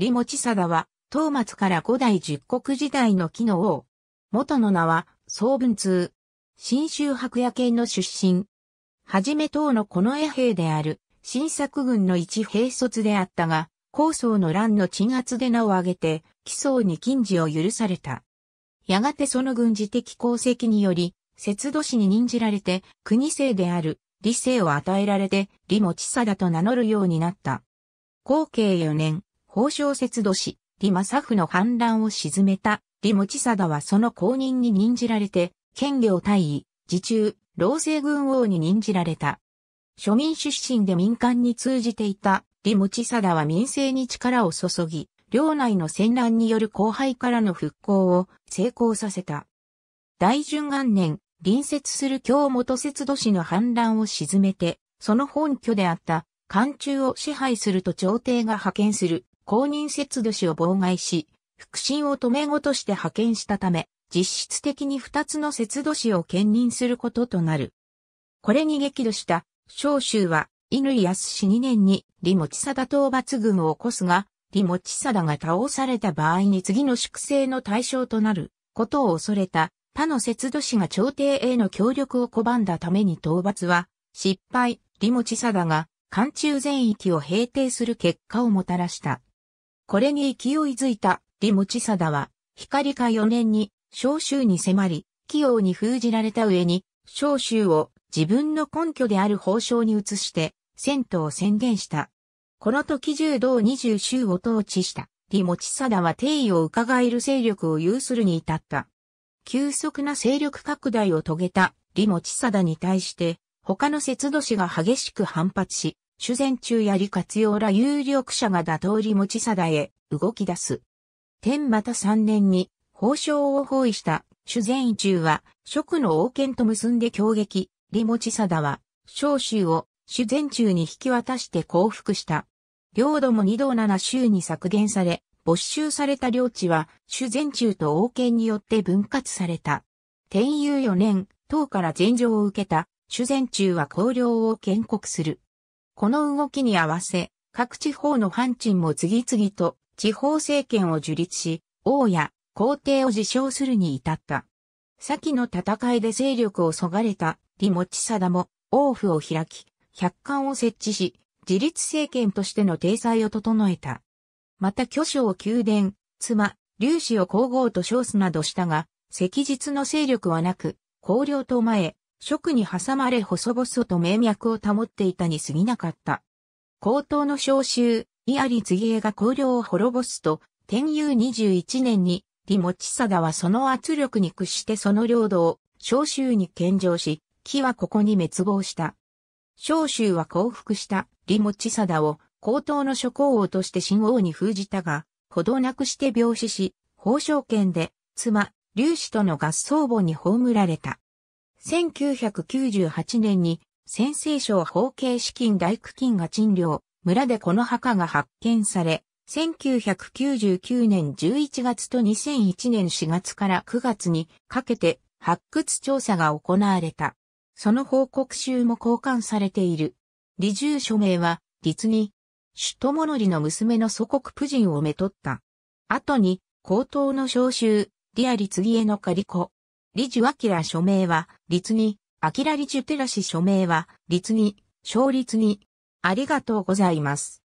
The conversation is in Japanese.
李持貞は、東末から五代十国時代の木の王。元の名は、総文通。新州白夜県の出身。はじめ党の近衛兵である、新作軍の一兵卒であったが、高層の乱の鎮圧で名を挙げて、起想に禁止を許された。やがてその軍事的功績により、節度市に任じられて、国政である、理性を与えられて、チ持貞と名乗るようになった。後継4年、宝生節度リ李政府の反乱を沈めた李持貞はその後任に任じられて、兼業大尉、自中、老政軍王に任じられた。庶民出身で民間に通じていた李持貞は民政に力を注ぎ、領内の戦乱による荒廃からの復興を成功させた。大順元年、隣接する京元節度市の反乱を沈めて、その本拠であった、関中を支配すると朝廷が派遣する公認節度氏を妨害し、腹心を止めごとして派遣したため、実質的に二つの節度氏を兼任することとなる。これに激怒した、長州は、乾康2年に李持貞討伐軍を起こすが、李持貞が倒された場合に次の粛清の対象となることを恐れた他の節度氏が朝廷への協力を拒んだために討伐は失敗、李持貞が、漢中全域を平定する結果をもたらした。これに勢いづいた李持ダは、光化4年に、召集に迫り、器用に封じられた上に、召集を自分の根拠である法相に移して、戦闘を宣言した。この時柔道二十州を統治した、李持ダは定位を伺える勢力を有するに至った。急速な勢力拡大を遂げた李持ダに対して、他の節度氏が激しく反発し、修繕中や利活用ら有力者が打リり持ち定へ動き出す。天また3年に、法相を包囲した修善中は、職の王権と結んで攻撃、チ持定は、召集を修善中に引き渡して降伏した。領土も二道七州に削減され、没収された領地は、修善中と王権によって分割された。天佑四年、唐から禅譲を受けた、修善中は公領を建国する。この動きに合わせ、各地方の藩鎮も次々と地方政権を樹立し、王や皇帝を自称するに至った。先の戦いで勢力をそがれた李持貞も王府を開き、百官を設置し、自立政権としての体裁を整えた。また巨匠を宮殿、妻、劉氏を皇后と称すなどしたが、赤日の勢力はなく、皇領と前、食に挟まれ細々と名脈を保っていたに過ぎなかった。高等の召集、伊有次江が高領を滅ぼすと、天佑21年に、李持貞はその圧力に屈してその領土を召集に献上し、木はここに滅亡した。召集は降伏した李持貞を高等の諸侯王として新王に封じたが、ほどなくして病死し、宝生権で、妻、劉氏との合葬墓に葬られた。1998年に先制賞法形資金大工金が賃料、村でこの墓が発見され、1999年11月と2001年4月から9月にかけて発掘調査が行われた。その報告集も交換されている。理住署名は、実に、首都モノリの娘の祖国プジンをめとった。後に、高等の召集、リアリ継ギのカリコ、理事明署名は、立に、明理事テラシ署名は、立に、勝立に、ありがとうございます。